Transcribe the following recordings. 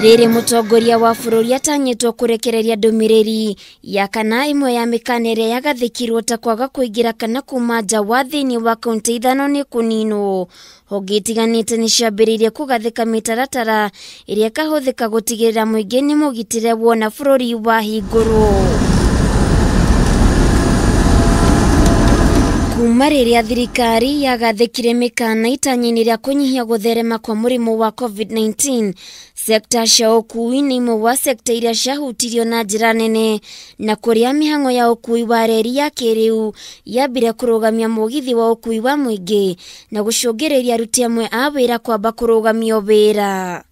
rĩrĩ mũtongoria wa bũrũri atanyĩtwo kũrekereria ndũmĩrĩri ya kana ĩmwe ya mĩkana ĩrĩa yagathĩkirwo ta kwaga kũingĩra kana kuma nja wa thĩinĩ wa kaunti ithano nĩ kũninwo honge itiganĩte nĩ ciambĩrĩirie kũgathĩka mĩtaratara ĩrĩa ĩkahũthĩka gũtigĩrĩra mũingĩ nĩ mũgitĩre wona wa wahingũrwo rĩrĩa thirikari yagathĩkire mĩkana ita ini ria kunyihia gutherema kwa mũrimũ wa covid-19 sekta cia ũkui nĩ imwe wa sekta iria ciahutirio na njĩra nene na kũrĩa mihang'o ya ũkui wa reri ya kĩrĩu yambire kũrũgamia mũgithi wa ũkui wa mũingĩ na gũcũngĩrĩria aruti amwe a wĩra kwamba kũrũgamio wĩra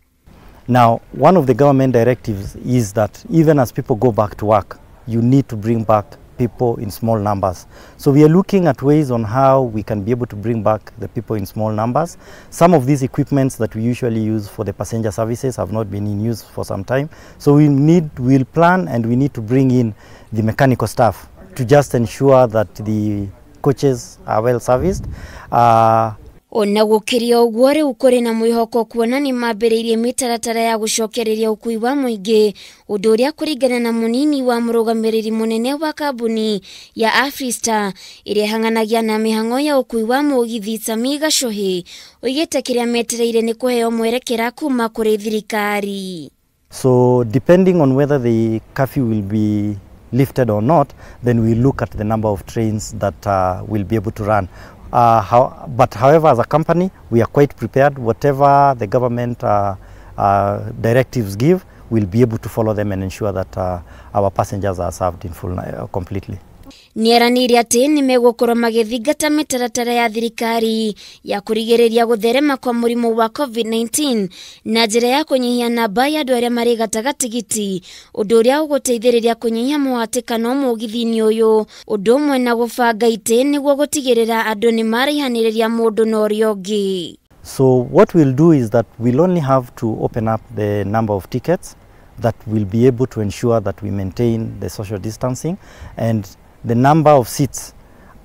Now, one of the government directives is that even as people go back to work, you need to bring back people in small numbers. So we are looking at ways on how we can be able to bring back the people in small numbers. Some of these equipments that we usually use for the passenger services have not been in use for some time. So we need, we'll plan and we need to bring in the mechanical staff to just ensure that the coaches are well serviced. Uh, ona gukiria uguo riu kuri na mwihoko kuona ni mambiriirie mitaratara ya gucokereria ukui wa muingi undu uria kuringana na munini wa murugamiriri munene wa kambuni ya afista iria ihang'anagia na mihango ya ukui wa mugithi sami gacuhi oigite kiria metereire ni kuheo mwerekera kuma kuri thirikari so depending on whether the curfew will be lifted or not, then we look at the number of trains that uh, will be able to run. Uh, how, but however, as a company, we are quite prepared. Whatever the government uh, uh, directives give, we'll be able to follow them and ensure that uh, our passengers are served in full uh, completely nä eranä atä nä megåkorwo magĩthingata mĩtaratara ya thirikari ya kũrigĩrĩria gũtherema kwa mũrimũ wa covid-19 na njĩra ya kũnyihia namba ya andũ arĩa marĩ gatagatĩ giti ũndũ ũrĩa ũgũteithĩrĩria kũnyihia mũhatĩkano mũgithi-inĩ ũyũ ũndũ ũmwe na gũbanga itĩ nĩguo gũtigĩrĩra andũ nĩ maraihanĩrĩria mũndũ na ũrĩa ũngĩ So what we'll do is that we'll only have to open up the number of tickets that will be able to ensure that we maintain the social distancing and the number of seats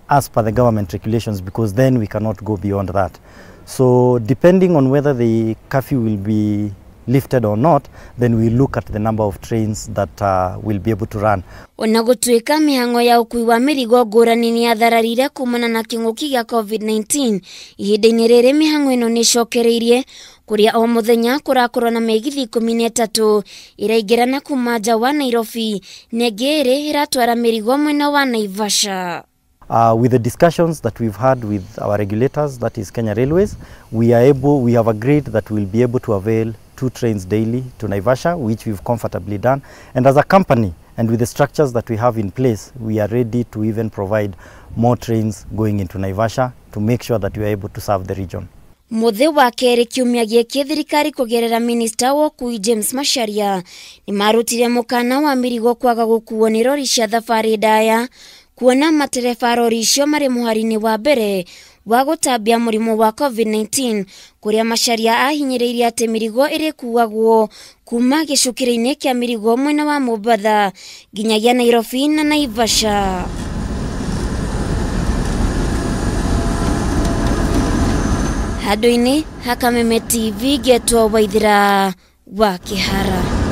as per the government regulations because then we cannot go beyond that. So depending on whether the curfew will be lifted or not then we look at the number of trains that uh, will be able to run ona gũtuĩka mĩhang'o ya ũkui wa mĩrigo ngũrani nĩ yathararire kumana na kĩng'ũki gĩa covid-19 ihinda-inĩ rĩrĩ mĩhang'o ĩno nĩ ĩcokereirie kuria o muthenya kurakorwo na migithi ikumi na itatu iraingirana kuma nja wa nairobi na ingi iri iratwara mirigo mwena wa naivasha Uh, with the discussions that we've had with our regulators, that is Kenya Railways, we are able, we have agreed that we'll be able to avail two trains daily to Naivasha, which we've comfortably done. And as a company, and with the structures that we have in place, we are ready to even provide more trains going into Naivasha to make sure that we are able to serve the region muthi wa keri kiumia gieki thirikari kugerera minista wa kui James Macharia ni marutire mukana wa mirigo kwaga gukuo ni rori cia thabari ndaya kuona matereba rori icio mari muhari-ini wa mbere wa gutambia murimu wa covid-19 kuria Macharia ahinyiriirie ati mirigo irikuagwo kuma gicukiro-ini kia mirigo mwena wa Mombatha nginyagia Nairobi na Naivasha handå-inä hakameme tv getwo waithira wa kä hara